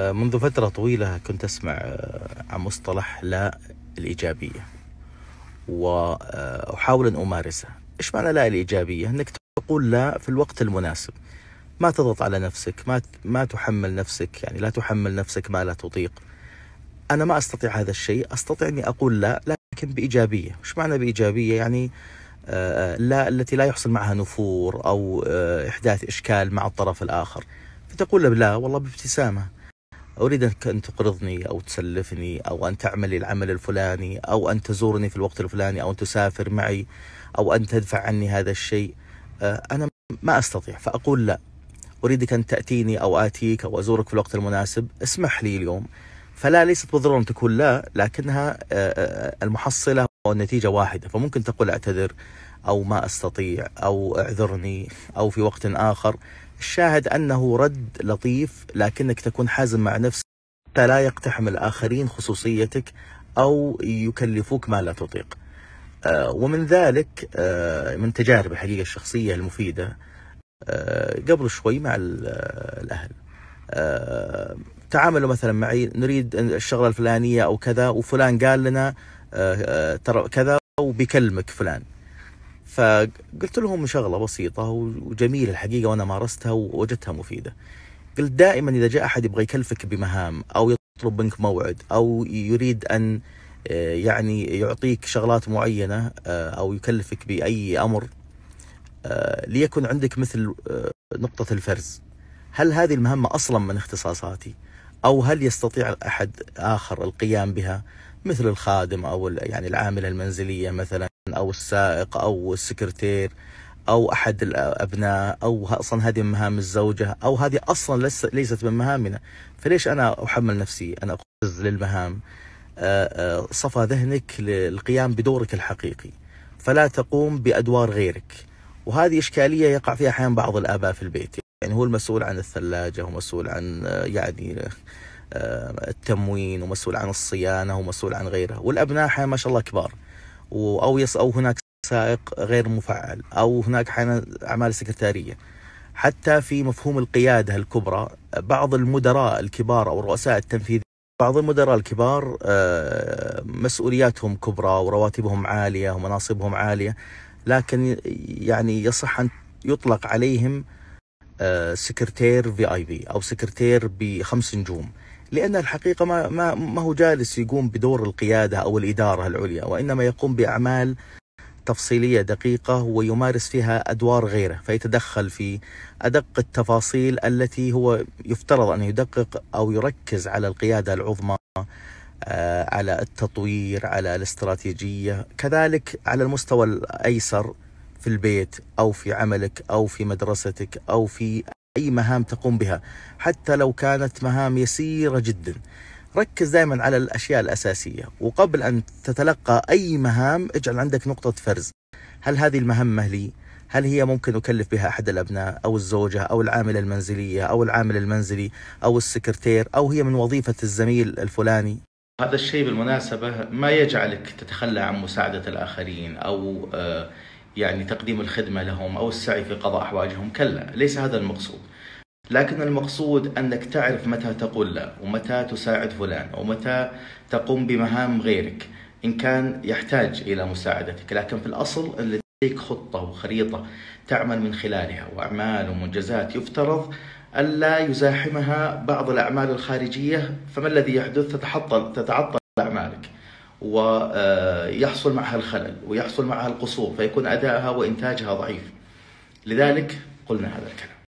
آه، منذ فترة طويلة كنت أسمع آه، عن مصطلح لا الإيجابية وأحاول آه، أن أمارسه إيش معنى لا الإيجابية؟ أنك تقول لا في الوقت المناسب ما تضغط على نفسك ما ما تحمل نفسك يعني لا تحمل نفسك ما لا تطيق أنا ما أستطيع هذا الشيء أستطيع أني أقول لا لكن بإيجابية إيش معنى بإيجابية؟ يعني لا التي لا يحصل معها نفور أو إحداث إشكال مع الطرف الآخر فتقول له لا والله بابتسامة أريدك أن تقرضني أو تسلفني أو أن تعمل العمل الفلاني أو أن تزورني في الوقت الفلاني أو أن تسافر معي أو أن تدفع عني هذا الشيء آه، أنا ما أستطيع فأقول لا أريدك أن تأتيني أو آتيك أو أزورك في الوقت المناسب اسمح لي اليوم فلا ليست بالضرورة أن تكون لا لكنها آه، آه، المحصلة والنتيجة واحدة فممكن تقول أعتذر أو ما أستطيع أو اعذرني أو في وقت آخر الشاهد أنه رد لطيف لكنك تكون حازم مع نفسك حتى لا يقتحم الآخرين خصوصيتك أو يكلفوك ما لا تطيق آه، ومن ذلك آه، من تجارب الحقيقة الشخصية المفيدة آه، قبل شوي مع الأهل تعاملوا مثلا معي نريد الشغلة الفلانية أو كذا وفلان قال لنا ترى كذا وبيكلمك فلان فقلت لهم شغله بسيطه وجميله الحقيقه وانا مارستها ووجدتها مفيده. قلت دائما اذا جاء احد يبغى يكلفك بمهام او يطلب منك موعد او يريد ان آه، يعني يعطيك شغلات معينه آه، او يكلفك باي امر آه، ليكن عندك مثل نقطه الفرز. هل هذه المهمه اصلا من اختصاصاتي؟ او هل يستطيع احد اخر القيام بها مثل الخادم او يعني العامله المنزليه مثلا او السائق او السكرتير او احد الابناء او اصلا هذه من مهام الزوجه او هذه اصلا ليست من مهامنا فليش انا احمل نفسي انا اقفز للمهام آه، آه، صفى ذهنك للقيام بدورك الحقيقي فلا تقوم بادوار غيرك وهذه اشكاليه يقع فيها احيانا بعض الاباء في البيت يعني هو المسؤول عن الثلاجه ومسؤول عن آه، يعني التموين ومسؤول عن الصيانه ومسؤول عن غيرها والابناء ما شاء الله كبار او يص او هناك سائق غير مفعل او هناك اعمال سكرتاريه حتى في مفهوم القياده الكبرى بعض المدراء الكبار او الرؤساء التنفيذي بعض المدراء الكبار آه، مسؤولياتهم كبرى ورواتبهم عاليه ومناصبهم عاليه لكن يعني يصح ان يطلق عليهم آه، سكرتير في اي بي او سكرتير بخمس نجوم لان الحقيقه ما ما ما هو جالس يقوم بدور القياده او الاداره العليا وانما يقوم باعمال تفصيليه دقيقه ويمارس فيها ادوار غيره فيتدخل في ادق التفاصيل التي هو يفترض ان يدقق او يركز على القياده العظمى آه، على التطوير على الاستراتيجيه كذلك على المستوى الايسر في البيت أو في عملك أو في مدرستك أو في أي مهام تقوم بها حتى لو كانت مهام يسيرة جدا ركز دائما على الأشياء الأساسية وقبل أن تتلقى أي مهام اجعل عندك نقطة فرز هل هذه المهمة لي؟ هل هي ممكن أكلف بها أحد الأبناء أو الزوجة أو العاملة المنزلية أو العامل المنزلي أو السكرتير أو هي من وظيفة الزميل الفلاني هذا الشيء بالمناسبة ما يجعلك تتخلى عن مساعدة الآخرين أو آه، يعني تقديم الخدمة لهم أو السعي في قضاء أحواجهم كلا ليس هذا المقصود لكن المقصود أنك تعرف متى تقول لا ومتى تساعد فلان ومتى تقوم بمهام غيرك إن كان يحتاج إلى مساعدتك لكن في الأصل لديك خطة وخريطة تعمل من خلالها وأعمال ومنجزات يفترض ألا يزاحمها بعض الأعمال الخارجية فما الذي يحدث تتعطل أعمالك ويحصل آه، معها الخلل ويحصل معها القصور فيكون أدائها وإنتاجها ضعيف لذلك قلنا هذا الكلام